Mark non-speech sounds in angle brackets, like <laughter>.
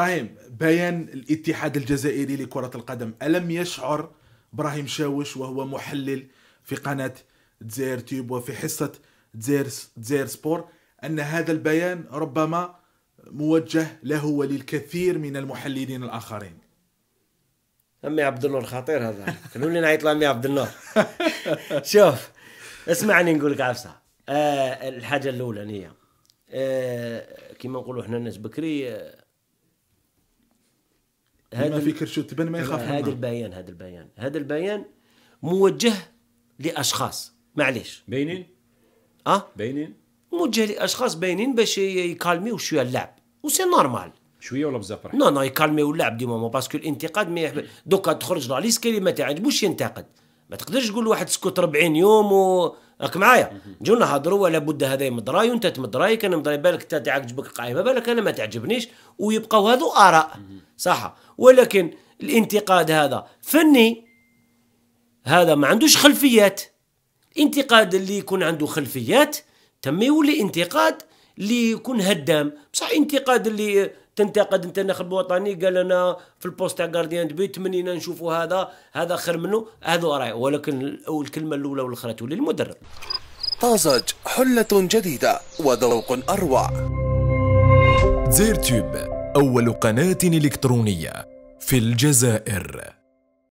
ابراهيم بيان الاتحاد الجزائري لكرة القدم ألم يشعر ابراهيم شاوش وهو محلل في قناة دزاير تيوب وفي حصة دزاير, دزاير سبور أن هذا البيان ربما موجه له وللكثير من المحللين الآخرين عمي عبد النور خطير هذا خلوني نعيط لعمي عبد النور <laughs> شوف اسمعني نقول لك عفسه آه الحاجه الاولانيه آه كيما نقولوا احنا الناس بكري آه هذا في كرشو تبان ما يخاف هذا البيان هذا البيان هذا البيان موجه لاشخاص معليش باينين اه باينين موجه لاشخاص باينين باش يكالميو شويه اللعب وسي نورمال شويه ولا بزاف نو نو يكالميو اللعب دي مومون باسكو الانتقاد ما يحب دوكا تخرج لا ليسكالي ما تعجبوش ينتقد ما تقدرش تقول واحد سكوت 40 يوم و راك معايا جو نهضروا ولا بد هذا مدراي وانت تمد كان انا بالك انت تعجبك القائمه بالك انا ما تعجبنيش ويبقاو هذو اراء صح ولكن الانتقاد هذا فني هذا ما عندوش خلفيات الانتقاد اللي يكون عنده خلفيات تم يولي انتقاد اللي يكون هدام بصح انتقاد اللي تنتقد انت النخب الوطني قال انا في البوست تاع غارديان دبي تمنينا نشوفوا هذا هذا خير منه هذا راي ولكن الكلمه الاولى والاخرى تولي المدرب طازج حلة جديدة وذوق أروع زير تيوب أول قناة إلكترونية في الجزائر